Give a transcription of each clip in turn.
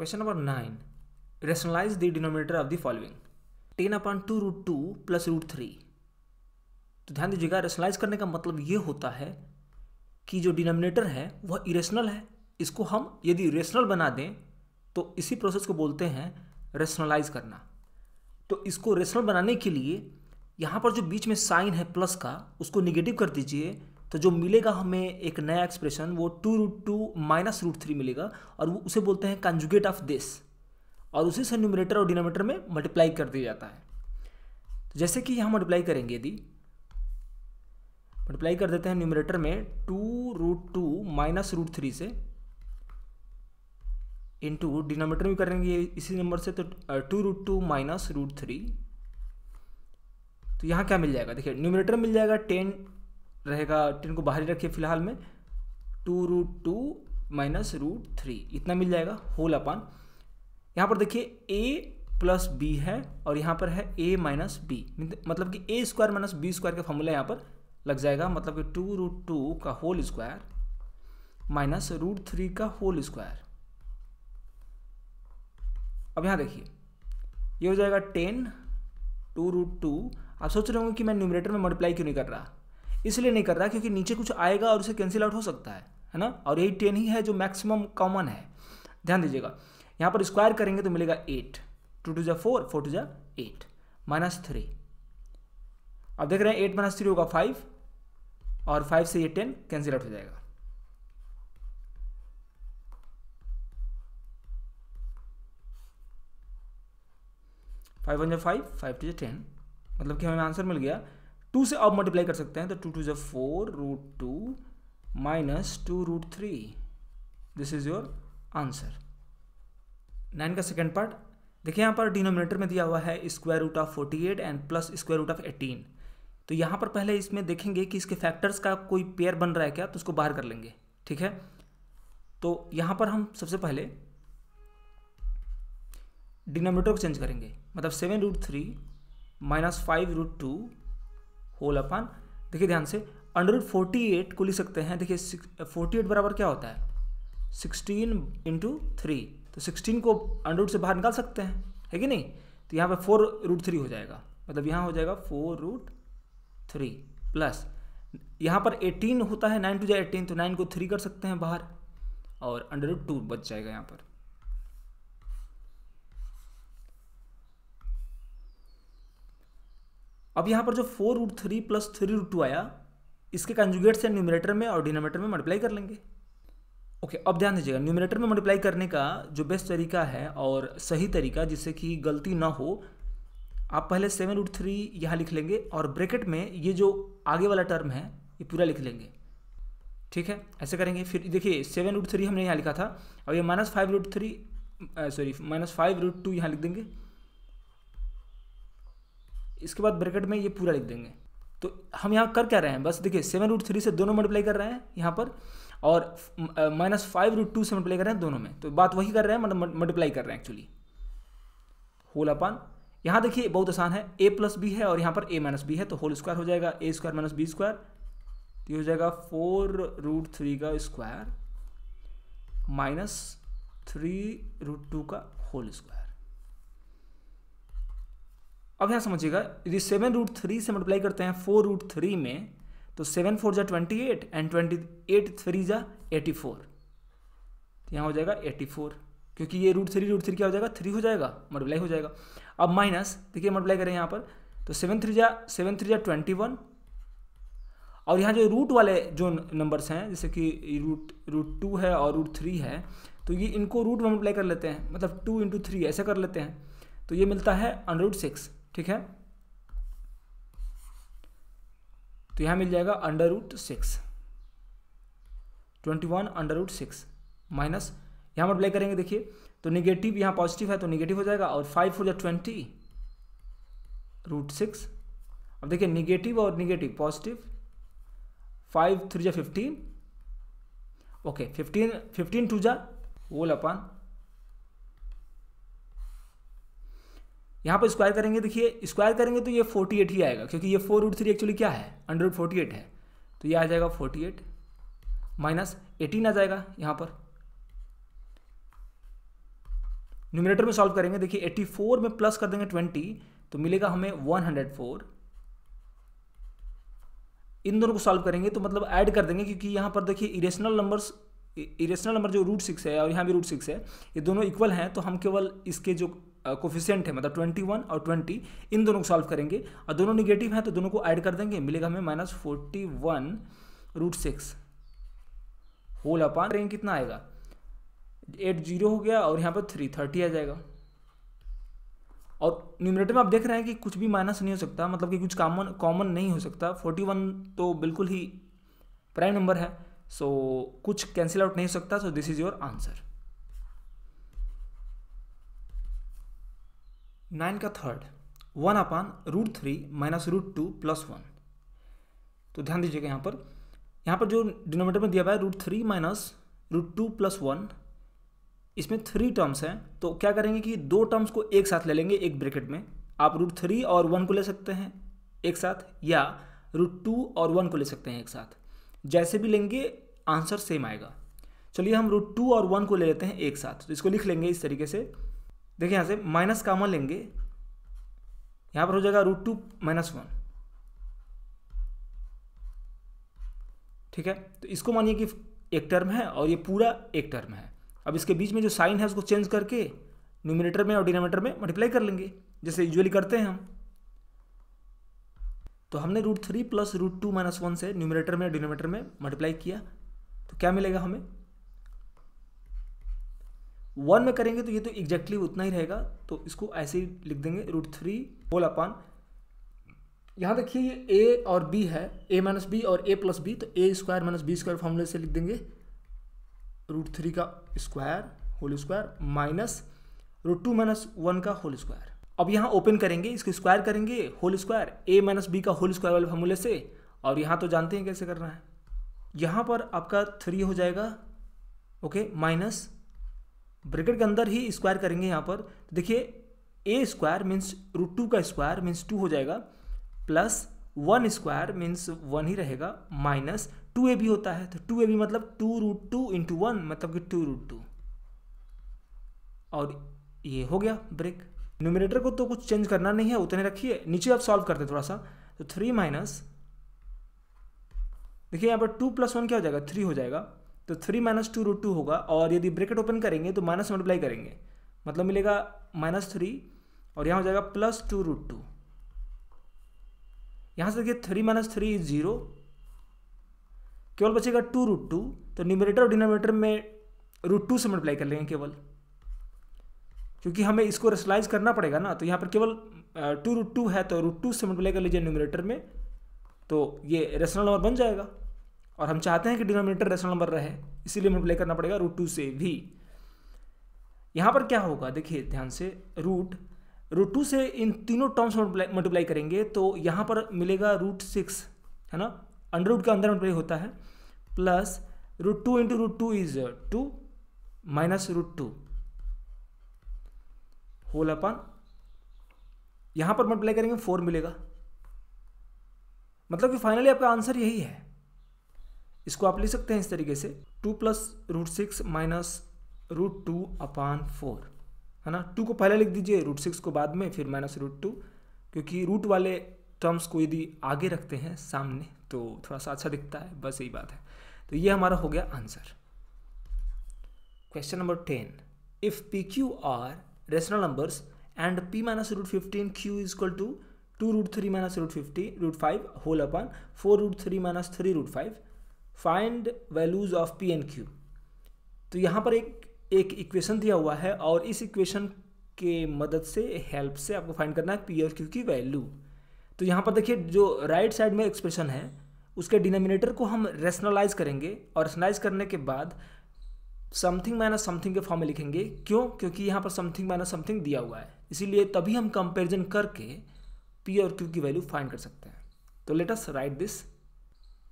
Question number nine rationalise the denominator of the following ten upon two root two plus root three तो ध्यान दीजिएगा rationalise करने का मतलब ये होता है कि जो डिनोमिनेटर है वह इरेशनल है इसको हम यदि रेशनल बना दें तो इसी प्रोसेस को बोलते हैं रेशनलाइज करना तो इसको रेशनल बनाने के लिए यहाँ पर जो बीच में साइन है प्लस का उसको निगेटिव कर दीजिए तो जो मिलेगा हमें एक नया एक्सप्रेशन वो two root two minus root three मिलेगा और वो उसे बोलते हैं कंजुगेट ऑफ दिस और उसी से न्यूमिनेटर और डिनोमिनेटर में मल्टीप्लाई कर दिया जाता है तो जैसे कि यहाँ मल्टीप्लाई करेंगे यदि मल्टीप्लाई कर देते हैं न्यूमिनेटर में two root two minus root three से इंटू डिनोमीटर भी करेंगे इसी नंबर से तो two root two minus root three तो यहाँ क्या मिल जाएगा देखिए न्यूमिनेटर मिल जाएगा टेन रहेगा टेन को बाहर ही रखिए फिलहाल में two root two minus root three इतना मिल जाएगा होल अपान यहाँ पर देखिए ए प्लस बी है और यहाँ पर है ए माइनस बी मतलब कि a square minus b square का फॉर्मूला यहाँ पर लग जाएगा मतलब कि टू रूट टू का whole square minus root three का होल स्क्वायर अब यहाँ देखिए ये यह हो जाएगा टेन टू रूट टू आप सोच रहे होंगे कि मैं न्यूमरेटर में मल्टीप्लाई क्यों नहीं कर रहा इसलिए नहीं कर रहा क्योंकि नीचे कुछ आएगा और उसे कैंसिल आउट हो सकता है है ना और यही टेन ही है जो मैक्सिमम कॉमन है ध्यान दीजिएगा यहाँ पर स्क्वायर करेंगे तो मिलेगा एट टू टू जा फोर फोर टू जा एट माइनस थ्री अब देख रहे हैं एट माइनस थ्री होगा फाइव और फाइव से ये टेन कैंसिल आउट हो जाएगा फाइव वन जो फाइव फाइव टू जो टेन मतलब कि हमें आंसर मिल गया टू से अब मल्टीप्लाई कर सकते हैं तो टू टू जो four root two minus two root three this is your answer nine का सेकेंड पार्ट देखिए यहाँ पर डिनोमिनेटर में दिया हुआ है square root of forty eight and plus square root of eighteen तो यहाँ पर पहले इसमें देखेंगे कि इसके फैक्टर्स का कोई पेयर बन रहा है क्या तो उसको बाहर कर लेंगे ठीक है तो यहाँ पर हम सबसे पहले डिनोमिनेटर को चेंज करेंगे मतलब seven root three minus five root two whole upon देखिए ध्यान से अंडर रूट फोर्टी एट को लिख सकते हैं देखिए फोर्टी एट बराबर क्या होता है सिक्सटीन इंटू थ्री तो सिक्सटीन को अंडर रूट से बाहर निकाल सकते हैं है कि नहीं तो यहाँ पर फोर रूट थ्री हो जाएगा मतलब यहाँ हो जाएगा फोर रूट थ्री प्लस यहाँ पर एटीन होता है नाइन टू जाए एटीन तो नाइन को थ्री कर सकते हैं बाहर और अंडर रूट टू बच जाएगा यहाँ पर अब यहाँ पर जो four root three plus three root two आया इसके कंजुगेट से न्यूमिनेटर में और डिनोमिनेटर में मल्टीप्लाई कर लेंगे ओके okay, अब ध्यान दीजिएगा न्यूमिनेटर में मल्टीप्लाई करने का जो बेस्ट तरीका है और सही तरीका जिससे कि गलती ना हो आप पहले सेवन रूट थ्री यहाँ लिख लेंगे और ब्रैकेट में ये जो आगे वाला टर्म है ये पूरा लिख लेंगे ठीक है ऐसे करेंगे फिर देखिए सेवन रूट थ्री हमने यहाँ लिखा था और ये minus five root three sorry minus five root two यहाँ लिख देंगे इसके बाद ब्रैकेट में ये पूरा लिख देंगे तो हम यहाँ कर क्या रहे हैं बस देखिए सेवन रूट थ्री से दोनों मल्टीप्लाई कर रहे हैं यहाँ पर और माइनस फाइव रूट टू से मल्टीप्लाई कर रहे हैं दोनों में तो बात वही कर रहे हैं मतलब मल्टीप्लाई कर रहे हैं एक्चुअली होल अपान यहाँ देखिए बहुत आसान है ए प्लस बी है और यहाँ पर ए माइनस बी है तो होल स्क्वायर हो जाएगा a square minus b square तो ये हो जाएगा फोर रूट थ्री का square minus three root two का होल स्क्वायर अब यहाँ समझिएगा यदि सेवन रूट थ्री से मल्टीप्लाई करते हैं फोर रूट थ्री में तो सेवन फोर जा twenty eight and twenty eight three जा एटी फोर यहाँ हो जाएगा एटी फोर क्योंकि ये रूट थ्री रूट थ्री क्या हो जाएगा थ्री हो जाएगा मल्टीप्लाई हो जाएगा अब माइनस देखिए मल्टीप्लाई करें यहाँ पर तो सेवन थ्री जा सेवन थ्री जा ट्वेंटी वन और यहाँ जो रूट वाले जो नंबर्स हैं जैसे कि रूट रूट टू है और रूट थ्री है तो ये इनको रूट में मल्टीप्लाई कर लेते हैं मतलब टू इंटू थ्री ऐसे कर लेते हैं तो ये मिलता है अंडर रूट सिक्स ठीक है तो यहां मिल जाएगा under root six twenty one under root six minus यहां पर अप्लाई करेंगे देखिए तो निगेटिव यहां पॉजिटिव है तो निगेटिव हो जाएगा और फाइव फोर जा ट्वेंटी रूट सिक्स अब देखिए निगेटिव और निगेटिव पॉजिटिव फाइव थ्री जा fifteen okay fifteen fifteen two जा वोल अपन यहाँ पर स्क्वायर करेंगे देखिए स्क्वायर करेंगे तो ये फोर्टी एट ही आएगा क्योंकि ये फोर रूट थ्री एक्चुअली क्या है अंडर रूट फोर्टी एट है तो ये आ जाएगा फोर्टी एट माइनस एटीन आ जाएगा यहाँ पर न्यूमिनेटर में सॉल्व करेंगे देखिए एट्टी फोर में प्लस कर देंगे ट्वेंटी तो मिलेगा हमें वन हंड्रेड फोर इन दोनों को सॉल्व करेंगे तो मतलब ऐड कर देंगे क्योंकि यहाँ पर देखिए इरेशनल नंबर्स इरेशनल नंबर जो रूट सिक्स है और यहाँ भी रूट सिक्स है ये दोनों इक्वल हैं तो हम केवल इसके जो कोफिशियंट है मतलब ट्वेंटी वन और ट्वेंटी इन दोनों को सॉल्व करेंगे और दोनों निगेटिव हैं तो दोनों को ऐड कर देंगे मिलेगा हमें minus forty one root six whole upon रेंग कितना आएगा एट जीरो हो गया और यहाँ पर थ्री थर्टी आ जाएगा और न्यूमिनेटर में आप देख रहे हैं कि कुछ भी माइनस नहीं हो सकता मतलब कि कुछ कॉमन कॉमन नहीं हो सकता फोर्टी वन तो बिल्कुल ही प्राइम नंबर है सो so, कुछ कैंसिल आउट नहीं हो सकता so this is your answer nine का third one upon root three minus root two plus one तो ध्यान दीजिएगा यहाँ पर यहाँ पर जो डिनोमीटर में दिया हुआ है root three minus root two plus one इसमें थ्री टर्म्स हैं तो क्या करेंगे कि दो टर्म्स को एक साथ ले लेंगे एक ब्रैकेट में आप रूट थ्री और वन को ले सकते हैं एक साथ या रूट टू और वन को ले सकते हैं एक साथ जैसे भी लेंगे आंसर सेम आएगा चलिए हम रूट टू और वन को ले लेते हैं एक साथ तो इसको लिख लेंगे इस तरीके से देखिए यहाँ से माइनस कॉमन लेंगे यहाँ पर हो जाएगा रूट टू माइनस वन ठीक है तो इसको मानिए कि एक टर्म है और ये पूरा एक टर्म है अब इसके बीच में जो साइन है उसको चेंज करके न्यूमिनेटर में और डिनोमीटर में मल्टीप्लाई कर लेंगे जैसे यूजुअली करते हैं हम तो हमने root three plus root two minus one से न्यूमिनेटर में और डिनोमीटर में मल्टीप्लाई किया तो क्या मिलेगा हमें वन में करेंगे तो ये तो एग्जैक्टली उतना ही रहेगा तो इसको ऐसे ही लिख देंगे रूट थ्री होल अपान यहाँ देखिए ये ए और बी है ए माइनस बी और ए प्लस बी तो a square minus b square फॉर्मूले से लिख देंगे रूट थ्री का square whole square minus root two minus one का होल स्क्वायर अब यहाँ ओपन करेंगे इसको स्क्वायर करेंगे whole square a minus b का होल स्क्वायर वाले फॉर्मूले से और यहाँ तो जानते हैं कैसे करना है यहाँ पर आपका थ्री हो जाएगा ओके माइनस ब्रैकेट के अंदर ही स्क्वायर करेंगे यहाँ पर तो देखिए a square means root two का स्क्वायर मीन्स टू हो जाएगा plus one square means one ही रहेगा माइनस टू ए भी होता है तो टू ए भी मतलब two root two into one मतलब कि टू रूट टू और ये हो गया ब्रेक न्यूमिनेटर को तो कुछ चेंज करना नहीं है उतने रखिए नीचे आप सॉल्व करते थोड़ा सा तो थ्री माइनस देखिए यहाँ पर टू प्लस वन क्या हो जाएगा थ्री हो जाएगा तो three minus two root two होगा और यदि ब्रेकेट ओपन करेंगे तो माइनस मल्टीप्लाई करेंगे मतलब मिलेगा माइनस थ्री और यहाँ हो जाएगा प्लस टू रूट टू यहाँ से देखिए three minus three is zero केवल बचेगा टू रूट टू तो न्यूमिनेटर और डिनोमिनेटर में रूट टू से मल्टीप्लाई कर लेंगे केवल क्योंकि हमें इसको रेसलाइज करना पड़ेगा ना तो यहाँ पर केवल टू रूट टू है तो रूट टू से मल्टीप्लाई कर लीजिए न्यूमिनेटर में तो ये रेशनल नंबर बन जाएगा और हम चाहते हैं कि डिनोमिनेटर रेशनल नंबर रहे इसीलिए मल्टीप्लाई करना पड़ेगा रूट टू से भी यहाँ पर क्या होगा देखिए ध्यान से रूट रूट टू से इन तीनों टर्म्स मल्टीप्लाई करेंगे तो यहाँ पर मिलेगा रूट सिक्स है ना अंडर रूट के अंदर मल्टीप्लाई होता है plus root two into root two is two minus root two whole upon यहाँ पर मल्टीप्लाई करेंगे फोर मिलेगा मतलब कि फाइनली आपका आंसर यही है इसको आप ले सकते हैं इस तरीके से two plus root six minus root two upon four है ना टू को पहले लिख दीजिए रूट सिक्स को बाद में फिर माइनस रूट टू क्योंकि रूट वाले टर्म्स को यदि आगे रखते हैं सामने तो थोड़ा सा अच्छा दिखता है बस यही बात है तो ये हमारा हो गया answer question number ten if p q are rational numbers and p minus root fifteen q is equal to two root three minus root fifty root five whole upon four root three minus three root five find values of p and q तो यहाँ पर एक एक equation दिया हुआ है और इस इक्वेशन के मदद से हेल्प से आपको फाइंड करना है पी और क्यू की वैल्यू तो यहाँ पर देखिए जो राइट right साइड में एक्सप्रेशन है उसके डिनोमिनेटर को हम रेशनलाइज करेंगे और रेशनलाइज करने के बाद समथिंग माइनस समथिंग के फॉर्म में लिखेंगे क्यों क्योंकि यहाँ पर समथिंग माइनस समथिंग दिया हुआ है इसीलिए तभी हम कंपेरिजन करके पी और क्यू की वैल्यू फाइंड कर सकते हैं तो लेट अस राइट दिस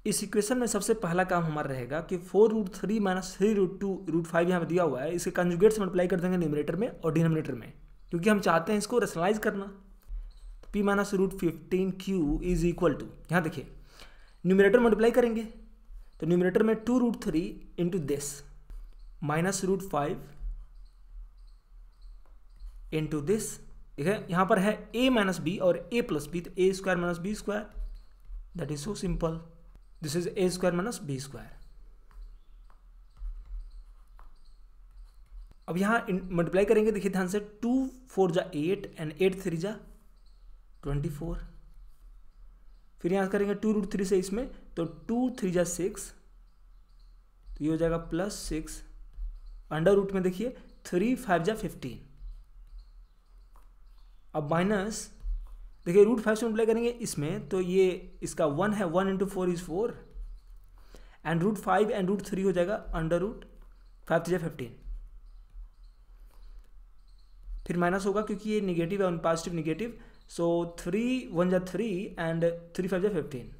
इस इक्वेशन में सबसे पहला काम हमारा रहेगा कि four root three minus three root two root five यहाँ पर दिया हुआ है इसके कंजुगेट से मल्टीप्लाई कर देंगे न्यूमिनेटर में और डिनोमिनेटर में क्योंकि हम चाहते हैं इसको रेशनलाइज करना p minus root fifteen q is equal to यहाँ देखिए न्यूमिनेटर मल्टीप्लाई करेंगे तो न्यूमिनेटर में two root three into this minus root five into this ठीक है यहाँ पर है ए माइनस बी और ए प्लस बी तो a square minus b square that is so simple this is a square minus b square अब यहां multiply करेंगे देखिए ध्यान से टू फोर जा एट एंड एट थ्री जा ट्वेंटी फोर फिर यहां करेंगे टू रूट थ्री से इसमें तो टू थ्री जा सिक्स तो ये हो जाएगा प्लस सिक्स अंडर रूट में देखिए थ्री फाइव जा फिफ्टीन अब माइनस देखिए रूट फाइव से मल्टीप्लाई करेंगे इसमें तो ये इसका वन है one into four is four and root five and root three हो जाएगा under root five three fifteen फिर माइनस होगा क्योंकि ये निगेटिव है positive negative so three one जै थ्री एंड थ्री फाइव जै फिफ्टीन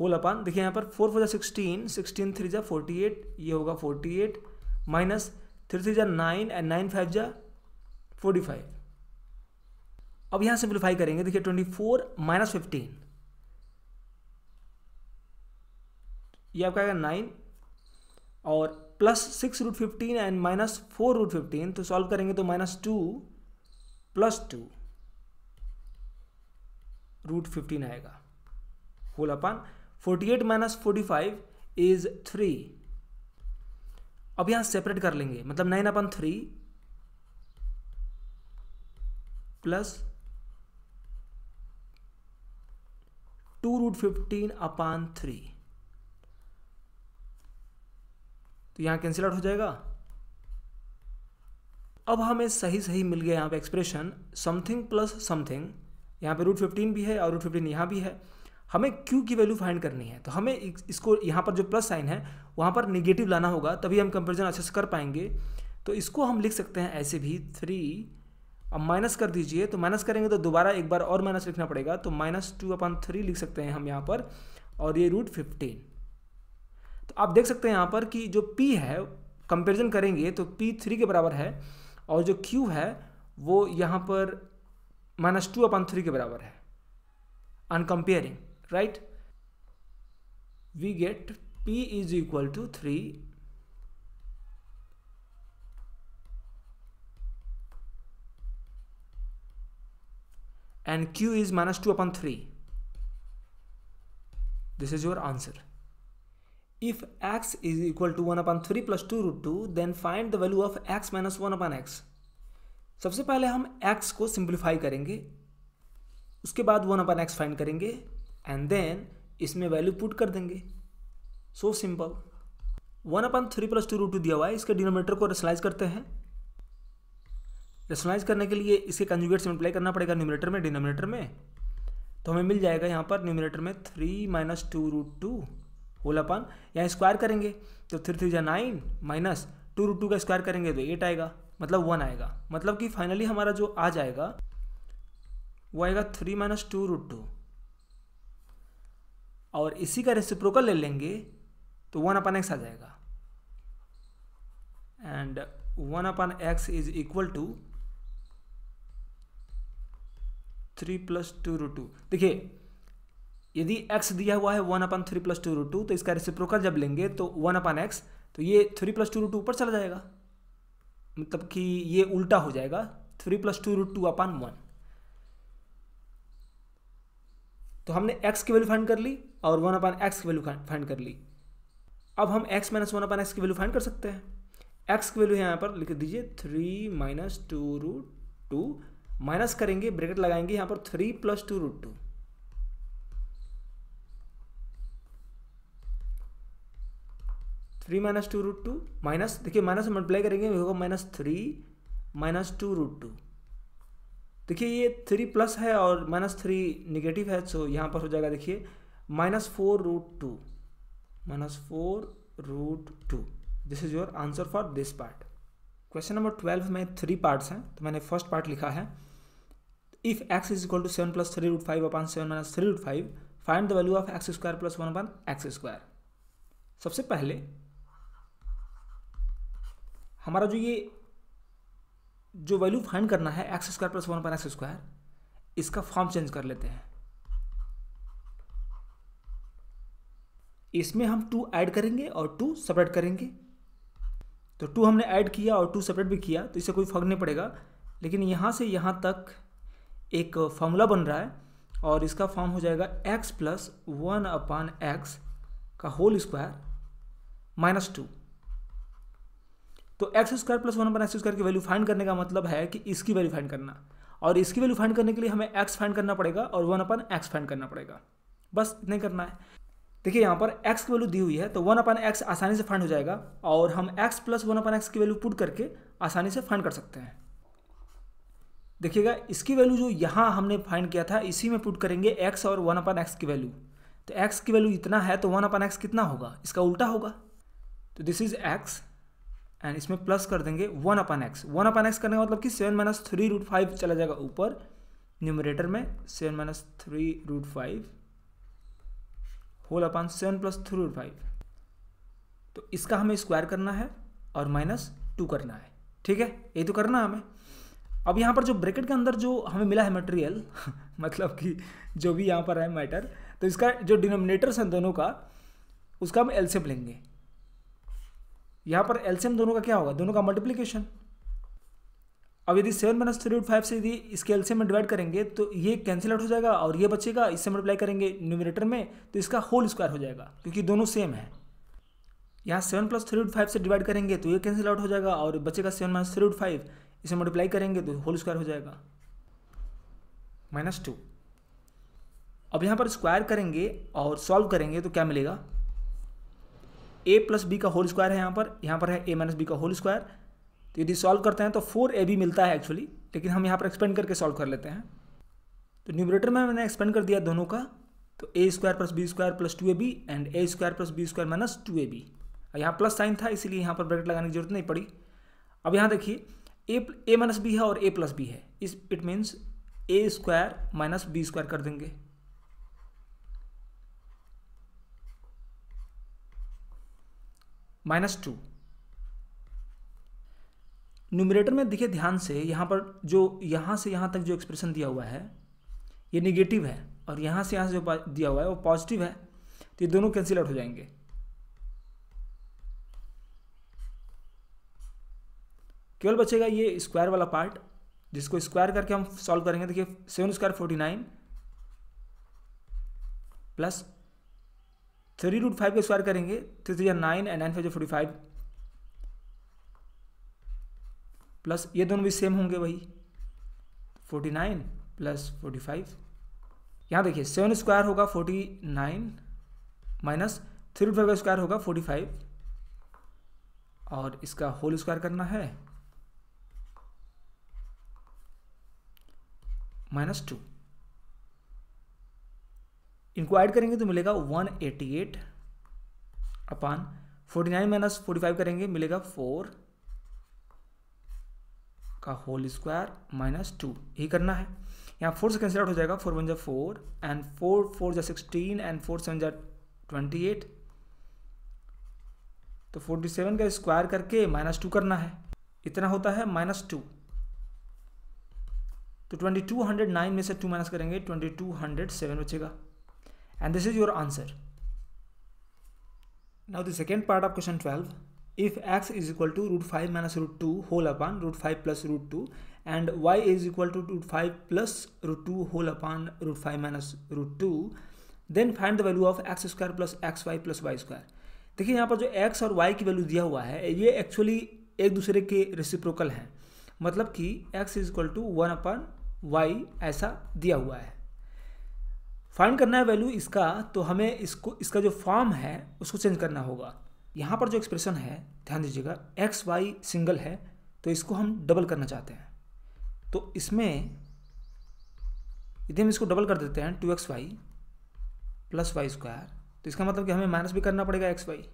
होल अपान देखिए यहाँ पर फोर फोर जै सिक्सटीन सिक्सटीन थ्री जा फोर्टी एट ये होगा forty eight minus three three जै नाइन एंड नाइन फाइव जा फोर्टी फाइव अब यहां सिंप्लीफाई करेंगे देखिए ट्वेंटी फोर माइनस फिफ्टीन ये आपका आएगा नाइन और plus six root fifteen and minus four root fifteen तो सॉल्व करेंगे तो minus two plus two root fifteen आएगा whole upon forty eight minus forty five is three अब यहां सेपरेट कर लेंगे मतलब nine upon three plus two root fifteen upon three तो यहां कैंसिल आउट हो जाएगा अब हमें सही सही मिल गया यहां पे एक्सप्रेशन समथिंग प्लस समथिंग यहां पे रूट फिफ्टीन भी है और रूट फिफ्टीन यहां भी है हमें क्यू की वैल्यू फाइंड करनी है तो हमें इसको यहां पर जो प्लस साइन है वहां पर निगेटिव लाना होगा तभी हम कंपेरिजन अच्छे से कर पाएंगे तो इसको हम लिख सकते हैं ऐसे भी थ्री अब माइनस कर दीजिए तो माइनस करेंगे तो दोबारा एक बार और माइनस लिखना पड़ेगा तो माइनस टू अपन थ्री लिख सकते हैं हम यहाँ पर और ये रूट फिफ्टीन तो आप देख सकते हैं यहाँ पर कि जो पी है कंपेरिजन करेंगे तो पी थ्री के बराबर है और जो क्यू है वो यहाँ पर माइनस टू अपन थ्री के बराबर है on comparing right we get p is equal to three and q is minus 2 upon 3. This is your answer. If x is equal to 1 upon 3 plus 2 root 2 then find the value of x minus 1 upon x. सबसे पहले हम x को simplify करेंगे उसके बाद 1 upon x find करेंगे and then इसमें value put कर देंगे so simple 1 upon 3 plus 2 root 2 दिया हुआ है इसके डिनोमीटर को रेसलाइज करते हैं रेशनलाइज करने के लिए इसके कंजुगेट मल्टीप्लाई करना पड़ेगा न्यूमिनेटर में डिनोमिनेटर में तो हमें मिल जाएगा यहाँ पर न्यूमिनेटर में three minus two root two whole upon यहाँ स्क्वायर करेंगे तो थ्री थ्री जो nine minus two root two का स्क्वायर करेंगे तो एट आएगा मतलब वन आएगा मतलब कि फाइनली हमारा जो आ जाएगा वो आएगा three minus two root two और इसी का रेसिप्रोकल ले लेंगे तो वन अपन एक्स आ जाएगा and one upon x is equal to three plus two root two देखिए यदि एक्स दिया हुआ है one upon three plus two root two तो इसका रिसिप्रोकल जब लेंगे तो वन अपन एक्स तो ये three plus two root two ऊपर चला जाएगा मतलब कि ये उल्टा हो जाएगा three plus two root two upon one तो हमने x की वैल्यू फाइंड कर ली और वन अपन एक्स की वैल्यू फाइंड कर ली अब हम x minus one upon x की वैल्यू फाइंड कर सकते हैं x की वैल्यू यहाँ पर लिख दीजिए three minus two root two minus करेंगे ब्रेकेट लगाएंगे यहां पर three plus two root two three minus two root two minus देखिए माइनस मल्टीप्लाई करेंगे होगा minus three minus two root two देखिए ये थ्री प्लस है और माइनस थ्री निगेटिव है सो यहां पर हो जाएगा देखिए minus four root two minus four root two this is your answer for this part question number twelve में थ्री पार्ट्स हैं तो मैंने फर्स्ट पार्ट लिखा है if x is equal to 7 plus 3 root 5 upon 7 minus 3 root 5 find the value of x square plus one upon x square सबसे पहले हमारा जो ये जो वैल्यू फाइंड करना है x square plus one upon x square इसका फॉर्म चेंज कर लेते हैं इसमें हम टू ऐड करेंगे और टू सेपरेट करेंगे तो टू हमने ऐड किया और टू सेपरेट भी किया तो इससे कोई फर्क नहीं पड़ेगा लेकिन यहां से यहां तक एक फॉर्मूला बन रहा है और इसका फॉर्म हो जाएगा x plus one upon x का होल स्क्वायर माइनस टू तो x square plus one upon x square की वैल्यू फाइंड करने का मतलब है कि इसकी वैल्यू फाइंड करना और इसकी वैल्यू फाइंड करने के लिए हमें एक्स फाइंड करना पड़ेगा और वन अपन एक्स फाइंड करना पड़ेगा बस इतना ही करना है देखिए यहाँ पर एक्स की वैल्यू दी हुई है तो वन अपन एक्स आसानी से फाइंड हो जाएगा और हम x plus one upon x की वैल्यू पुट करके आसानी से फाइंड कर सकते हैं देखिएगा इसकी वैल्यू जो यहाँ हमने फाइंड किया था इसी में पुट करेंगे एक्स और वन अपन एक्स की वैल्यू तो एक्स की वैल्यू इतना है तो वन अपन एक्स कितना होगा इसका उल्टा होगा तो दिस इज एक्स एंड इसमें प्लस कर देंगे one upon x one upon x करने का मतलब कि seven minus three root five चला जाएगा ऊपर न्यूमरेटर में seven minus three root five whole upon seven plus three root five तो इसका हमें स्क्वायर करना है और माइनस टू करना है ठीक है ये तो करना है हमें अब यहाँ पर जो ब्रैकेट के अंदर जो हमें मिला है मटेरियल मतलब कि जो भी यहाँ पर है मैटर तो इसका जो डिनोमिनेटर्स हैं दोनों का उसका हम एल्सियम e लेंगे यहाँ पर एल्सियम e दोनों का क्या होगा दोनों का मल्टीप्लीकेशन अब यदि seven minus three root five से यदि इसके एल्सियम e में डिवाइड करेंगे तो ये कैंसिल आउट हो जाएगा और ये बचेगा इससे मल्टीप्लाई करेंगे न्यूमिनेटर में तो इसका होल स्क्वायर हो जाएगा क्योंकि दोनों सेम है यहाँ seven plus three root five से डिवाइड करेंगे तो ये कैंसिल आउट हो जाएगा और बचेगा seven minus three root five इसे मल्टीप्लाई करेंगे तो होल स्क्वायर हो जाएगा माइनस टू अब यहाँ पर स्क्वायर करेंगे और सॉल्व करेंगे तो क्या मिलेगा ए प्लस बी का होल स्क्वायर है यहाँ पर यहाँ पर है ए माइनस बी का होल स्क्वायर तो यदि सॉल्व करते हैं तो फोर ए बी मिलता है एक्चुअली लेकिन हम यहाँ पर एक्सपेंड करके सॉल्व कर लेते हैं तो न्यूमरेटर में मैंने एक्सपेंड कर दिया दोनों का तो a square plus b square plus two a b and a square plus b square minus two a b यहाँ प्लस साइन था इसीलिए यहाँ पर ब्रैकेट लगाने की जरूरत नहीं पड़ी अब यहाँ देखिए ए ए माइनस बी है और ए प्लस बी है इस it means a square minus b square कर देंगे माइनस टू न्यूमिनेटर में देखिए ध्यान से यहां पर जो यहां से यहां तक जो एक्सप्रेशन दिया हुआ है ये निगेटिव है और यहां से यहां से जो दिया हुआ है वो पॉजिटिव है तो ये दोनों कैंसिल आउट हो जाएंगे केवल बचेगा ये स्क्वायर वाला पार्ट जिसको स्क्वायर करके हम सॉल्व करेंगे देखिए seven square forty nine plus three root five का स्क्वायर करेंगे three three nine and nine five जो फोर्टी फाइव प्लस ये दोनों भी सेम होंगे वही forty nine plus forty five यहाँ देखिए सेवन स्क्वायर होगा forty nine minus three root five का स्क्वायर होगा फोर्टी फाइव और इसका होल स्क्वायर करना है माइनस टू इनको ऐड करेंगे तो मिलेगा one eighty eight upon forty nine minus forty five करेंगे मिलेगा फोर का होल स्क्वायर माइनस टू यही करना है यहाँ फोर से कैंसिल आउट हो जाएगा फोर वन जो फोर एंड फोर फोर जो सिक्सटीन एंड फोर सेवन जै ट्वेंटी एट तो फोर्टी सेवन का स्क्वायर करके माइनस टू करना है इतना होता है माइनस टू तो ट्वेंटी टू हंड्रेड नाइन में से टू माइनस करेंगे ट्वेंटी टू हंड्रेड सेवन बचेगा and this is your answer now the second part of question 12 if x is equal to root five minus root two whole upon root five plus root two and y is equal to root five plus root two whole upon root five minus root two then find the value of x square plus x y plus y square देखिए यहाँ पर जो x और y की value दिया हुआ है ये एक्चुअली एक दूसरे के रेसिप्रोकल हैं मतलब कि x is equal to one upon y ऐसा दिया हुआ है फाइंड करना है वैल्यू इसका तो हमें इसको इसका जो फॉर्म है उसको चेंज करना होगा यहाँ पर जो एक्सप्रेशन है ध्यान दीजिएगा एक्स वाई सिंगल है तो इसको हम डबल करना चाहते हैं तो इसमें यदि हम इसको डबल कर देते हैं two x y plus y square तो इसका मतलब कि हमें माइनस भी करना पड़ेगा एक्स वाई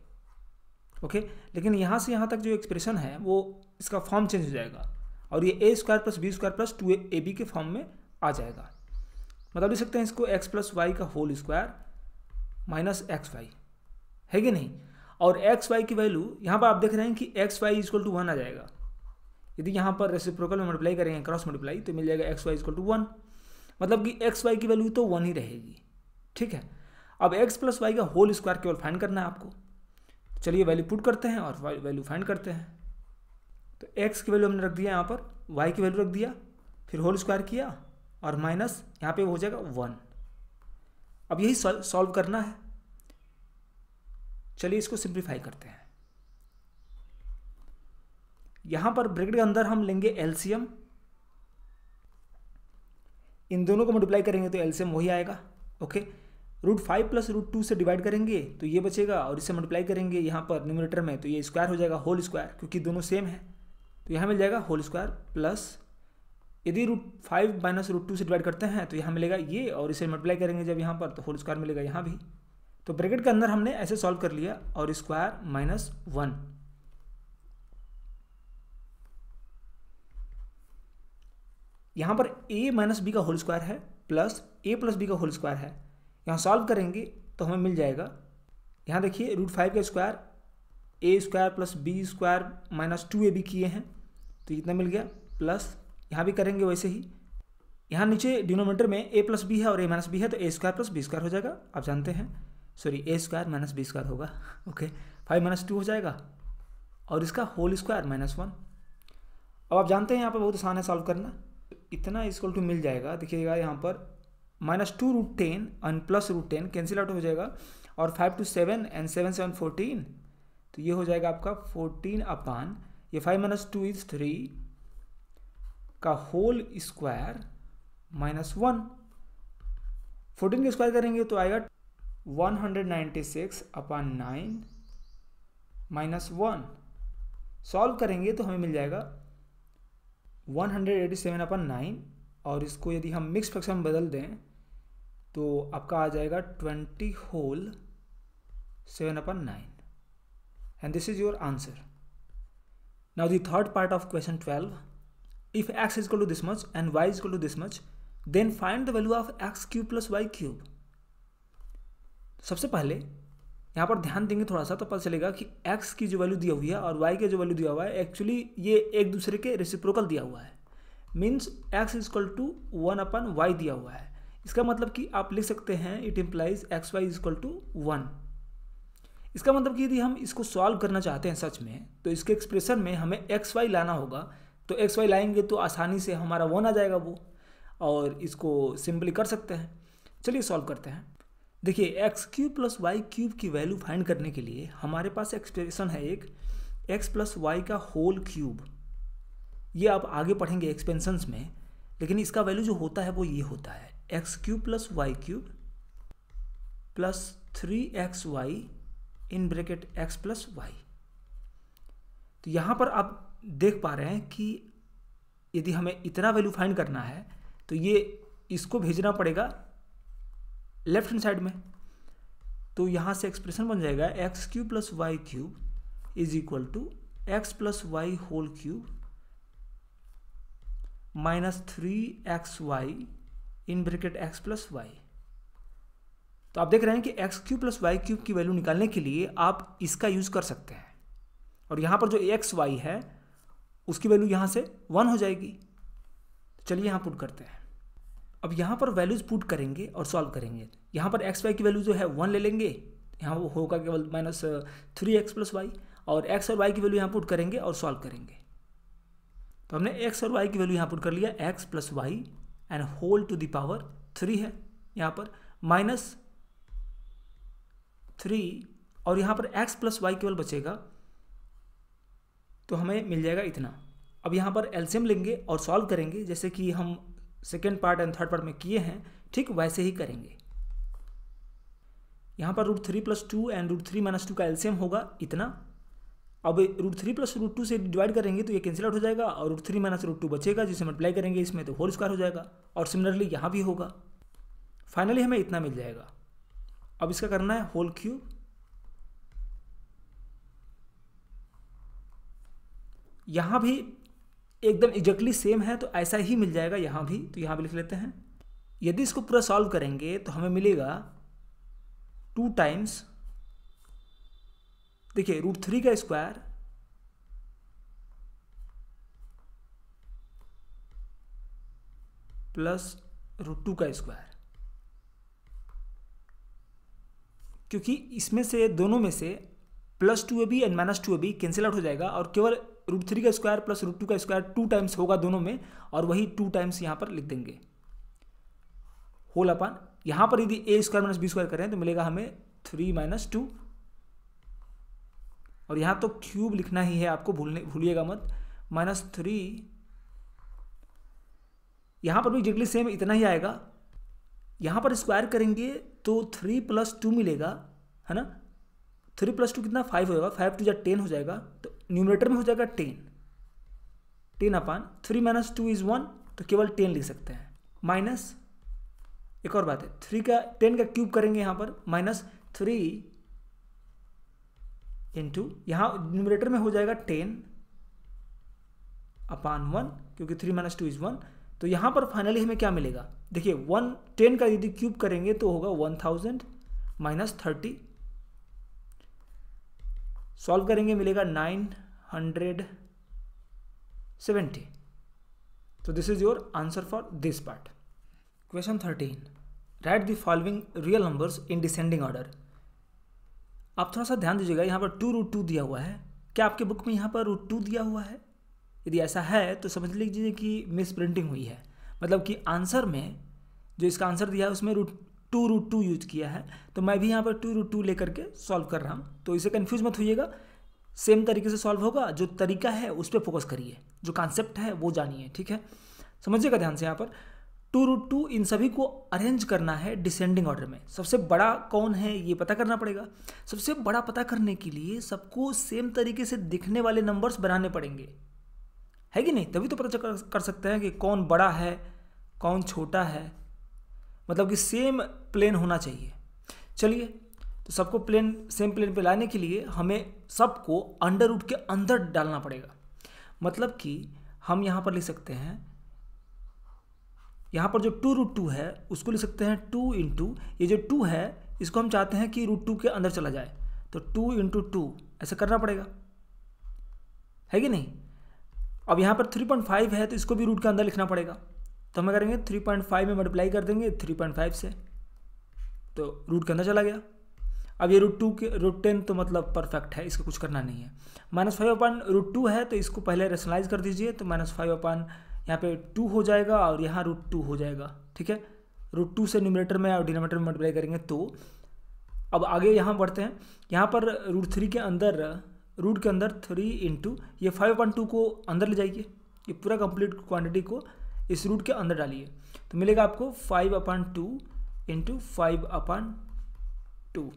ओके लेकिन यहाँ से यहाँ तक जो एक्सप्रेशन है वो इसका फॉर्म चेंज हो जाएगा और ये a square plus b square plus two a b के फॉर्म में आ जाएगा मतलब लिख सकते हैं इसको एक्स प्लस वाई का whole square minus x y है कि नहीं और एक्स वाई की वैल्यू यहाँ पर आप देख रहे हैं कि x y is equal to one आ जाएगा यदि यहाँ पर रेसिप्रोकल में मल्टीप्लाई करेंगे क्रॉस मल्टीप्लाई तो मिल जाएगा x y is equal to one मतलब कि एक्स वाई की वैल्यू तो वन ही रहेगी ठीक है अब एक्स प्लस वाई का होल स्क्वायर केवल फाइंड करना है आपको चलिए वैल्यू पुट करते हैं और वैल्यू फाइंड करते हैं एक्स की वैल्यू हमने रख दिया यहाँ पर वाई की वैल्यू रख दिया फिर होल स्क्वायर किया और माइनस यहाँ पे हो जाएगा वन अब यही सॉल्व करना है चलिए इसको सिंप्लीफाई करते हैं यहाँ पर ब्रैकेट के अंदर हम लेंगे एलसीएम इन दोनों को मल्टीप्लाई करेंगे तो एलसीएम वही आएगा okay root five plus root two से डिवाइड करेंगे तो ये बचेगा और इसे मल्टीप्लाई करेंगे यहाँ पर न्यूमिनेटर में तो ये स्क्वायर हो जाएगा होल स्क्वायर क्योंकि दोनों सेम है तो यहाँ मिल जाएगा होल स्क्वायर प्लस यदि root five minus root two से डिवाइड करते हैं तो यहाँ मिलेगा ये और इसे मल्टीप्लाई करेंगे जब यहाँ पर तो होल स्क्वायर मिलेगा यहाँ भी तो ब्रैकेट के अंदर हमने ऐसे सॉल्व कर लिया और स्क्वायर माइनस वन यहाँ पर ए माइनस बी का होल स्क्वायर है प्लस ए प्लस बी का होल स्क्वायर है यहाँ सॉल्व करेंगे तो हमें मिल जाएगा यहाँ देखिए रूट फाइव का square a square plus b square minus two a b किए हैं तो इतना मिल गया प्लस यहाँ भी करेंगे वैसे ही यहाँ नीचे डिनोमीटर में ए प्लस बी है और ए माइनस बी है तो a square plus b square हो जाएगा आप जानते हैं sorry a square minus b square होगा ओके फाइव माइनस टू हो जाएगा और इसका होल स्क्वायर माइनस वन अब आप जानते हैं यहाँ पर बहुत आसान है सॉल्व करना इतना इक्वल टू मिल जाएगा देखिएगा यहाँ पर minus two root ten and plus root ten cancel out हो जाएगा और five two seven and seven seven fourteen तो ये हो जाएगा आपका फोर्टीन अपान ये five minus two is three का whole square minus one fourteen का स्क्वायर करेंगे तो आएगा one hundred ninety six upon nine minus one solve करेंगे तो हमें मिल जाएगा one hundred eighty seven upon nine और इसको यदि हम मिक्स फ्रैक्शन में बदल दें तो आपका आ जाएगा twenty whole seven upon nine and this is your answer Now the third part of question 12, if x is equal to this much and y is equal to this much, then find the value of x cube plus y cube सबसे पहले यहाँ पर ध्यान देंगे थोड़ा सा तो पता चलेगा कि x की जो वैल्यू दिया हुई है और y के जो वैल्यू दिया हुआ है एक्चुअली ये एक दूसरे के रेसिप्रोकल दिया हुआ है means x is equal to one upon y दिया हुआ है इसका मतलब कि आप लिख सकते हैं it implies x y is equal to one इसका मतलब कि यदि हम इसको सॉल्व करना चाहते हैं सच में तो इसके एक्सप्रेशन में हमें एक्स वाई लाना होगा तो एक्स वाई लाएंगे तो आसानी से हमारा वन आ जाएगा वो और इसको सिंपली कर सकते हैं चलिए सॉल्व करते हैं देखिए x cube plus y cube की वैल्यू फाइंड करने के लिए हमारे पास एक्सप्रेशन है एक एक्स प्लस वाई का होल क्यूब ये आप आगे पढ़ेंगे एक्सपेंशंस में लेकिन इसका वैल्यू जो होता है वो ये होता है x cube plus y cube plus three x y in bracket x plus y तो यहाँ पर आप देख पा रहे हैं कि यदि हमें इतना वैल्यू फाइंड करना है तो ये इसको भेजना पड़ेगा लेफ्ट हैंड साइड में तो यहाँ से एक्सप्रेशन बन जाएगा x cube plus y cube is equal to x plus y whole cube minus three x y in bracket x plus y तो आप देख रहे हैं कि x cube plus y cube की वैल्यू निकालने के लिए आप इसका यूज़ कर सकते हैं और यहाँ पर जो एक्स वाई है उसकी वैल्यू यहाँ से वन हो जाएगी तो चलिए यहाँ पुट करते हैं अब यहाँ पर वैल्यूज़ पुट करेंगे और सॉल्व करेंगे यहाँ पर एक्स वाई की वैल्यू जो है वन ले लेंगे यहाँ वो होगा केवल minus three x plus y और एक्स और वाई की वैल्यू यहाँ पुट करेंगे और सॉल्व करेंगे तो हमने एक्स और वाई की वैल्यू यहाँ पुट कर लिया x plus y and whole to the power three है यहाँ पर माइनस थ्री और यहाँ पर एक्स प्लस वाई केवल बचेगा तो हमें मिल जाएगा इतना अब यहाँ पर एल्सियम लेंगे और सॉल्व करेंगे जैसे कि हम second part and third part में किए हैं ठीक वैसे ही करेंगे यहाँ पर root three plus two and root three minus two का एल्सियम होगा इतना अब root three plus root two से डिवाइड करेंगे तो ये कैंसिल आउट हो जाएगा और root three minus root two बचेगा जिसे मल्टीप्लाई करेंगे इसमें तो होल स्क्वायर हो जाएगा और सिमिलरली यहाँ भी होगा फाइनली हमें इतना मिल जाएगा अब इसका करना है होल क्यूब यहां भी एकदम एग्जैक्टली सेम है तो ऐसा ही मिल जाएगा यहां भी तो यहां भी लिख लेते हैं यदि इसको पूरा सॉल्व करेंगे तो हमें मिलेगा टू टाइम्स देखिए रूट थ्री का स्क्वायर प्लस रूट टू का स्क्वायर क्योंकि इसमें से दोनों में से plus two a b and minus two a b cancel out हो जाएगा और केवल रूट थ्री का स्क्वायर प्लस रूट टू का स्क्वायर टू टाइम्स होगा दोनों में और वही टू टाइम्स यहाँ पर लिख देंगे होल अपन यहाँ पर यदि a square minus b square करें तो मिलेगा हमें थ्री माइनस टू और यहाँ तो क्यूब लिखना ही है आपको भूलने भूलिएगा मत माइनस थ्री यहाँ पर भी एग्जैक्टली सेम इतना ही आएगा यहाँ पर स्क्वायर करेंगे तो थ्री प्लस टू मिलेगा है ना थ्री प्लस टू कितना फाइव होगा फाइव टू या टेन हो जाएगा तो न्यूमरेटर में हो जाएगा ten ten upon three minus two is one तो केवल टेन लिख सकते हैं माइनस एक और बात है थ्री का टेन का क्यूब करेंगे यहाँ पर माइनस थ्री इंटू यहाँ न्यूमरेटर में हो जाएगा टेन अपान वन क्योंकि three minus two is one तो यहाँ पर फाइनली हमें क्या मिलेगा देखिए वन टेन का यदि क्यूब करेंगे तो होगा one thousand minus thirty solve करेंगे मिलेगा नाइन हंड्रेड सेवेंटी तो this is your answer for this part question thirteen write the following real numbers in descending order आप थोड़ा सा ध्यान दीजिएगा यहाँ पर टू रूट टू दिया हुआ है क्या आपके बुक में यहाँ पर रूट टू दिया हुआ है यदि ऐसा है तो समझ लीजिए कि मिस प्रिंटिंग हुई है मतलब कि आंसर में जो इसका आंसर दिया है उसमें root two root two use किया है तो मैं भी यहाँ पर टू रूट टू ले करके सॉल्व कर रहा हूँ तो इसे कन्फ्यूज मत होइएगा सेम तरीके से सॉल्व होगा जो तरीका है उस पर फोकस करिए जो कॉन्सेप्ट है वो जानिए ठीक है समझिएगा ध्यान से यहाँ पर टू रूट टू इन सभी को अरेंज करना है डिसेंडिंग ऑर्डर में सबसे बड़ा कौन है ये पता करना पड़ेगा सबसे बड़ा पता करने के लिए सबको सेम तरीके से दिखने वाले नंबर्स बनाने पड़ेंगे है कि नहीं तभी तो पता कर, कर सकते हैं कि कौन बड़ा है कौन छोटा है मतलब कि सेम प्लेन होना चाहिए चलिए तो सबको प्लेन सेम प्लेन पे लाने के लिए हमें सबको अंडर रूट के अंदर डालना पड़ेगा मतलब कि हम यहाँ पर लिख सकते हैं यहाँ पर जो टू रूट टू है उसको लिख सकते हैं टू इंटू ये जो टू है इसको हम चाहते हैं कि रूट टू के अंदर चला जाए तो टू इंटू टू ऐसा करना पड़ेगा है कि नहीं अब यहाँ पर थ्री पॉइंट फाइव है तो इसको भी रूट के अंदर लिखना पड़ेगा तो हम करेंगे थ्री पॉइंट फाइव में मल्टीप्लाई कर देंगे थ्री पॉइंट फाइव से तो रूट के अंदर चला गया अब ये रूट टू के रूट टेन तो मतलब परफेक्ट है इसका कुछ करना नहीं है minus five upon root two है तो इसको पहले रेशनलाइज कर दीजिए तो माइनस फाइव अपन यहाँ पे टू हो जाएगा और यहाँ रूट टू हो जाएगा ठीक है रूट टू से न्यूमिनेटर में और डिनोमेटर में मल्टीप्लाई करेंगे तो अब आगे यहाँ बढ़ते हैं यहाँ पर रूट थ्री के अंदर रूट के अंदर थ्री इंटू ये फाइव अपॉन टू को अंदर ले जाइए ये पूरा कंप्लीट क्वांटिटी को इस रूट के अंदर डालिए तो मिलेगा आपको five upon two into five upon two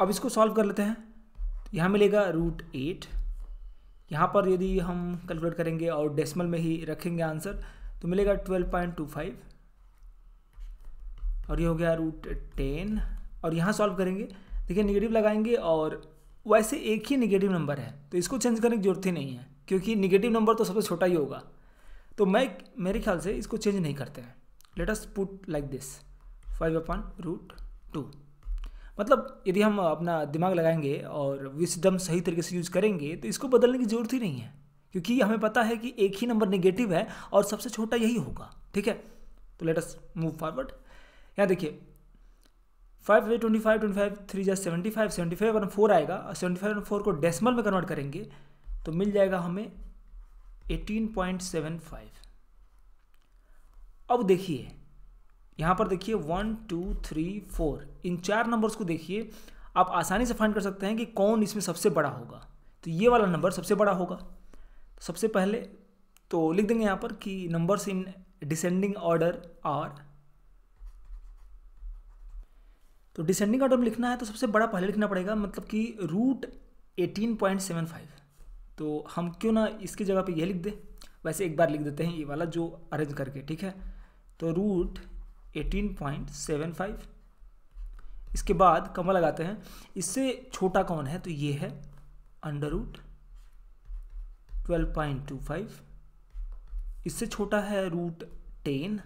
अब इसको सॉल्व कर लेते हैं यहाँ मिलेगा रूट एट यहाँ पर यदि हम कैलकुलेट करेंगे और डेसिमल में ही रखेंगे आंसर तो मिलेगा ट्वेल्व पॉइंट टू फाइव और ये हो गया रूट टेन और यहाँ सॉल्व करेंगे देखिए निगेटिव लगाएंगे और वैसे एक ही निगेटिव नंबर है तो इसको चेंज करने की ज़रूरत ही नहीं है क्योंकि निगेटिव नंबर तो सबसे छोटा ही होगा तो मैं मेरे ख्याल से इसको चेंज नहीं करते हैं let us put like this five upon root two मतलब यदि हम अपना दिमाग लगाएंगे और विस्डम सही तरीके से यूज़ करेंगे तो इसको बदलने की ज़रूरत ही नहीं है क्योंकि हमें पता है कि एक ही नंबर निगेटिव है और सबसे छोटा यही होगा ठीक है तो लेट अस मूव फॉरवर्ड यहाँ देखिए five twenty five twenty five three जा seventy five seventy five upon four आएगा और सेवेंटी फाइव फोर को डेसिमल में कन्वर्ट करेंगे तो मिल जाएगा हमें एटीन पॉइंट सेवन फाइव अब देखिए यहाँ पर देखिए वन टू थ्री फोर इन चार नंबर्स को देखिए आप आसानी से फाइंड कर सकते हैं कि कौन इसमें सबसे बड़ा होगा तो ये वाला नंबर सबसे बड़ा होगा सबसे पहले तो लिख देंगे यहाँ पर कि numbers in descending order are तो डिसेंडिंग ऑर्डर में लिखना है तो सबसे बड़ा पहले लिखना पड़ेगा मतलब कि root eighteen point seven five तो हम क्यों ना इसकी जगह पे यह लिख दें वैसे एक बार लिख देते हैं ये वाला जो अरेंज करके ठीक है तो root eighteen point seven five इसके बाद कमा लगाते हैं इससे छोटा कौन है तो ये है under root twelve point two five इससे छोटा है रूट टेन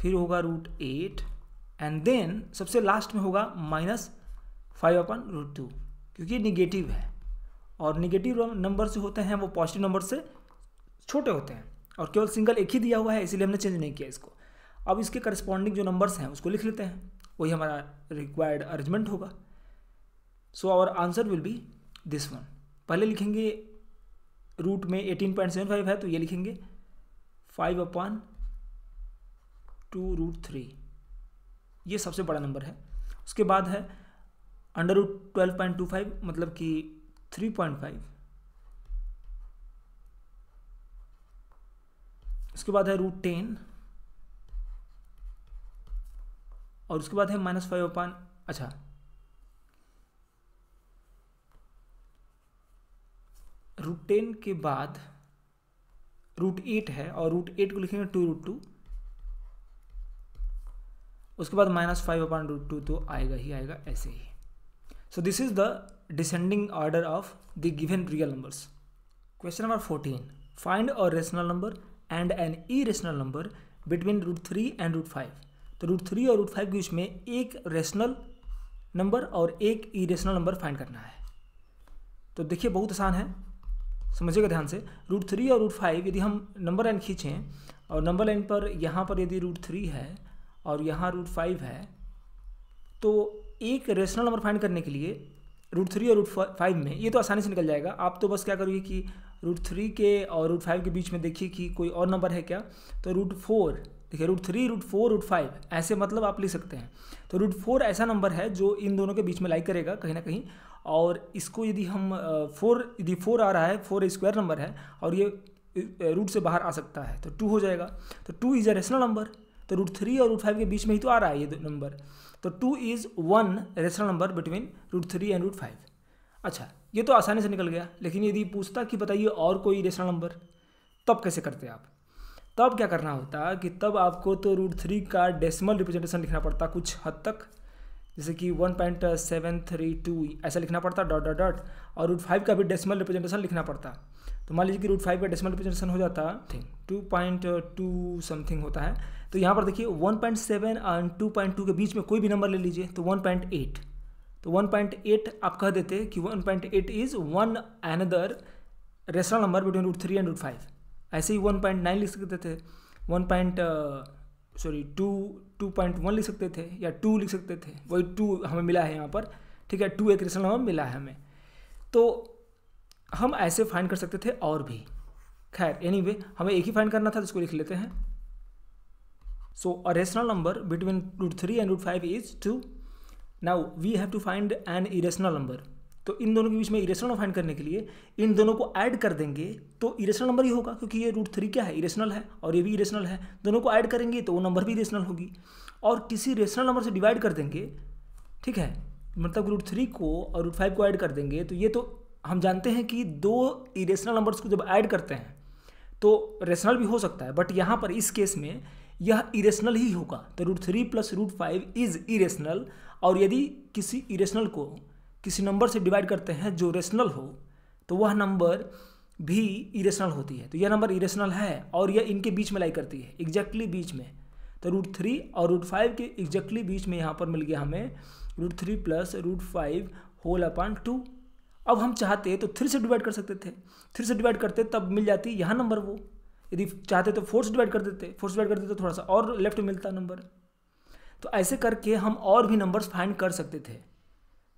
फिर होगा रूट एट एंड देन सबसे लास्ट में होगा minus five upon root two क्योंकि निगेटिव है और निगेटिव नंबर जो होते हैं वो पॉजिटिव नंबर से छोटे होते हैं और केवल सिंगल एक ही दिया हुआ है इसीलिए हमने चेंज नहीं किया इसको अब इसके करस्पॉन्डिंग जो नंबर्स हैं उसको लिख लेते हैं वही हमारा रिक्वायर्ड अरेंजमेंट होगा so our answer will be this one पहले लिखेंगे रूट में एटीन पॉइंट सेवन फाइव है तो ये लिखेंगे five upon two root three ये सबसे बड़ा नंबर है उसके बाद है under root twelve point two five मतलब कि थ्री पॉइंट फाइव उसके बाद है रूट टेन और उसके बाद है माइनस फाइव अपान अच्छा रूट टेन के बाद रूट एट है और रूट एट को लिखेंगे टू रूट टू उसके बाद minus five upon root two तो आएगा ही आएगा ऐसे ही so this is the descending order of the given real numbers question number fourteen find a rational number and an irrational number between root three and root five तो root three और root five के बीच में एक rational number और एक ई irrational number find करना है तो देखिए बहुत आसान है समझिएगा ध्यान से रूट थ्री और रूट फाइव यदि हम नंबर लाइन खींचें और नंबर लाइन पर यहाँ पर यदि रूट थ्री है और यहाँ रूट फाइव है तो एक रेशनल नंबर फाइंड करने के लिए रूट थ्री और रूट फाइव में ये तो आसानी से निकल जाएगा आप तो बस क्या करोगे कि रूट थ्री के और रूट फाइव के बीच में देखिए कि कोई और नंबर है क्या तो रूट फोर देखिए root three root four root five ऐसे मतलब आप लिख सकते हैं तो रूट फोर ऐसा नंबर है जो इन दोनों के बीच में लाइक करेगा कहीं ना कहीं और इसको यदि हम फोर यदि फोर आ रहा है फोर स्क्वायर नंबर है और ये रूट से बाहर आ सकता है तो टू हो जाएगा तो two is a rational number तो रूट थ्री और रूट फाइव के बीच में ही तो आ रहा है ये नंबर तो two is one rational number between root three and root five अच्छा ये तो आसानी से निकल गया लेकिन यदि पूछता कि बताइए और कोई रेशनल नंबर तब कैसे करते आप तब क्या करना होता कि तब आपको तो रूट थ्री का डेसिमल रिप्रेजेंटेशन लिखना पड़ता कुछ हद तक जैसे कि one point seven three two ऐसा लिखना पड़ता डॉट डॉट डॉट और रूट फाइव का भी डेसिमल रिप्रेजेंटेशन लिखना पड़ता तो मान लीजिए कि रूट फाइव का डेसिमल रिप्रेजेंटेशन हो जाता thing two point two something होता है तो यहाँ पर देखिए 1.7 एंड टू के बीच में कोई भी नंबर ले लीजिए तो 1.8 तो 1.8 आप कह देते कि 1.8 is one other rational number between root three and root five ऐसे ही 1.9 लिख सकते थे one point sorry two two point one लिख सकते थे या टू लिख सकते थे वही टू हमें मिला है यहाँ पर ठीक है टू एक रेशनल नंबर मिला है हमें तो हम ऐसे फाइन कर सकते थे और भी खैर एनीवे anyway, हमें एक ही फाइन करना था जिसको लिख लेते हैं So a rational number between root 3 and root 5 is 2. Now we have to find an irrational number. तो इन दोनों के बीच में इरेशनल फाइंड करने के लिए इन दोनों को ऐड कर देंगे तो इरेशनल नंबर ही होगा क्योंकि ये रूट थ्री क्या है इरेशनल है और ये भी इरेशनल है दोनों को ऐड करेंगे तो वो नंबर भी इरेशनल होगी और किसी रेशनल नंबर से डिवाइड कर देंगे ठीक है मतलब रूट थ्री को और रूट फाइव को ऐड कर देंगे तो ये तो हम जानते हैं कि दो इरेशनल नंबर्स को जब ऐड करते हैं तो रेशनल भी हो सकता है बट यहाँ पर इस केस में यह इरेशनल ही होगा तो root three plus root five is irrational और यदि किसी इरेशनल को किसी नंबर से डिवाइड करते हैं जो रेशनल हो तो वह नंबर भी इरेशनल होती है तो यह नंबर इरेशनल है और यह इनके बीच में लाई करती है एग्जैक्टली बीच में तो रूट थ्री और रूट फाइव के एग्जैक्टली बीच में यहाँ पर मिल गया हमें root three plus root five whole upon two अब हम चाहते तो थ्री से डिवाइड कर सकते थे थ्री से डिवाइड करते तब मिल जाती यहाँ नंबर वो यदि चाहते तो फोर्स डिवाइड कर देते फोर्स डिवाइड कर देते तो थोड़ा सा और लेफ्ट मिलता नंबर तो ऐसे करके हम और भी नंबर्स फाइंड कर सकते थे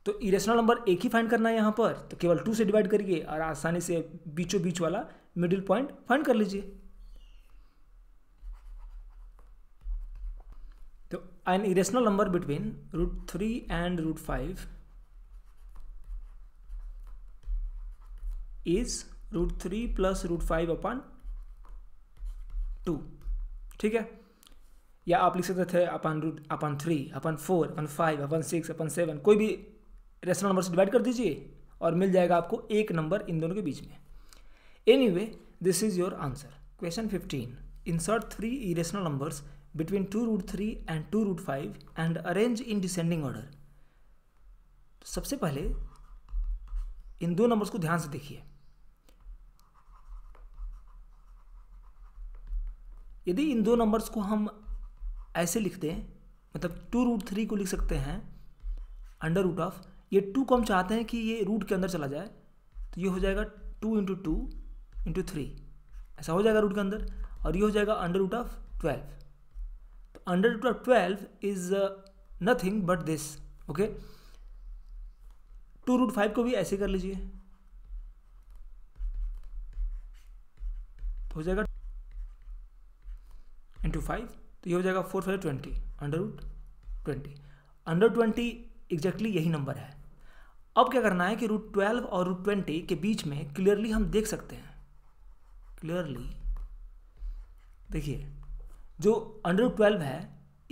तो इरेशनल नंबर एक ही फाइंड करना है यहाँ पर तो केवल टू से डिवाइड करिए और आसानी से बीचों बीच वाला मिडिल पॉइंट फाइंड कर लीजिए तो an irrational number between root three and root five is root three plus root five upon two ठीक है या आप लिख सकते थे अपन रूट अपन थ्री अपन फोर अपन फाइव अपन सिक्स अपन सेवन कोई भी रेशनल नंबर से डिवाइड कर दीजिए और मिल जाएगा आपको एक नंबर इन दोनों के बीच में anyway this is your answer question fifteen insert three irrational numbers between two root three and two root five and arrange in descending order सबसे पहले इन दो नंबर्स को ध्यान से देखिए यदि इन दो नंबर्स को हम ऐसे लिख दें मतलब टू रूट थ्री को लिख सकते हैं अंडर रूट ऑफ ये टू को हम चाहते हैं कि ये रूट के अंदर चला जाए तो ये हो जाएगा two into two into three ऐसा हो जाएगा रूट के अंदर और ये हो जाएगा अंडर रूट ऑफ ट्वेल्व तो under root of twelve is nothing but this okay two root five को भी ऐसे कर लीजिए तो हो जाएगा इंटू फाइव तो ये हो जाएगा four five twenty under root twenty under twenty exactly यही नंबर है अब क्या करना है कि रूट ट्वेल्व और रूट ट्वेंटी के बीच में क्लियरली हम देख सकते हैं क्लियरली देखिए जो अंडर रूट ट्वेल्व है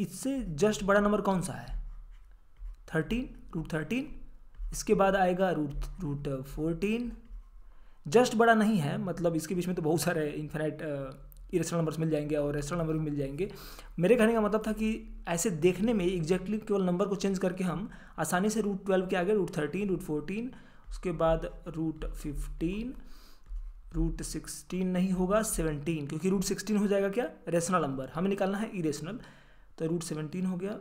इससे जस्ट बड़ा नंबर कौन सा है थर्टीन रूट थर्टीन इसके बाद आएगा रूट रूट फोर्टीन जस्ट बड़ा नहीं है मतलब इसके बीच में तो बहुत सारे इन्फेनाइट इरेशनल नंबर्स मिल जाएंगे और रेशनल नंबर भी मिल जाएंगे मेरे कहने का मतलब था कि ऐसे देखने में एग्जैक्टली केवल नंबर को चेंज करके हम आसानी से रूट ट्वेल्व के आगे रूट थर्टीन रूट फोर्टीन उसके बाद रूट फिफ्टीन रूट सिक्सटीन नहीं होगा सेवनटीन क्योंकि रूट सिक्सटीन हो जाएगा क्या रेशनल नंबर हमें निकालना है इरेशनल तो रूट सेवनटीन हो गया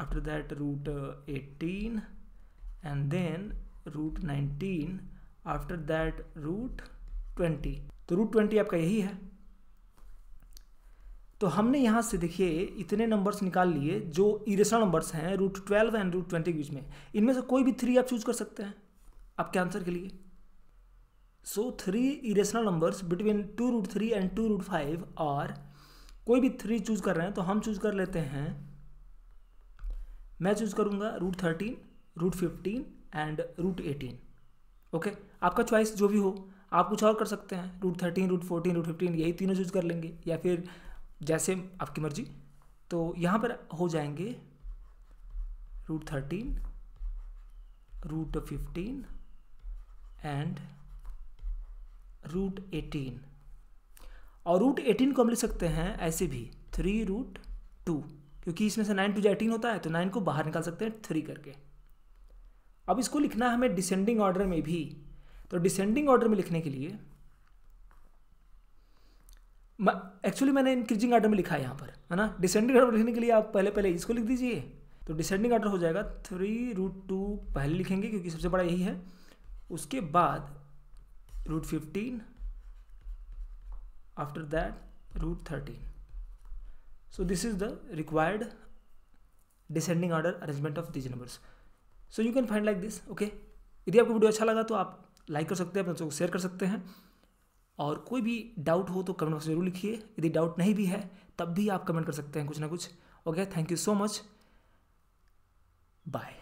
after that root eighteen and then root nineteen after that root twenty तो रूट ट्वेंटी आपका यही है तो हमने यहाँ से देखिए इतने नंबर्स निकाल लिए जो इरेशनल नंबर्स हैं root twelve and root twenty के बीच में इनमें से कोई भी थ्री आप चूज कर सकते हैं आपके आंसर के लिए so three irrational numbers between two root three and two root five और कोई भी थ्री चूज कर रहे हैं तो हम चूज कर लेते हैं मैं चूज करूँगा root thirteen root fifteen and root eighteen okay आपका चॉइस जो भी हो आप कुछ और कर सकते हैं root thirteen root fourteen root fifteen यही तीनों चूज कर लेंगे या फिर जैसे आपकी मर्जी तो यहाँ पर हो जाएंगे root thirteen root fifteen and root eighteen और रूट एटीन को हम लिख सकते हैं ऐसे भी थ्री रूट टू क्योंकि इसमें से नाइन टू जटीन एटीन होता है तो नाइन को बाहर निकाल सकते हैं थ्री करके अब इसको लिखना है हमें डिसेंडिंग ऑर्डर में भी तो डिसेंडिंग ऑर्डर में लिखने के लिए एक्चुअली मैंने इंक्रीजिंग आर्डर में लिखा है यहाँ पर है ना डिसेंडिंग आर्डर लिखने के लिए आप पहले पहले इसको लिख दीजिए तो डिसेंडिंग आर्डर हो जाएगा थ्री रूट टू पहले लिखेंगे क्योंकि सबसे बड़ा यही है उसके बाद root fifteen after that root thirteen so this is the required descending order arrangement of these numbers so you can find like this okay यदि आपको वीडियो अच्छा लगा तो आप लाइक कर सकते हैं अपने दोस्तों को शेयर कर सकते हैं और कोई भी डाउट हो तो कमेंट बॉक्स जरूर लिखिए यदि डाउट नहीं भी है तब भी आप कमेंट कर सकते हैं कुछ ना कुछ okay thank you so much bye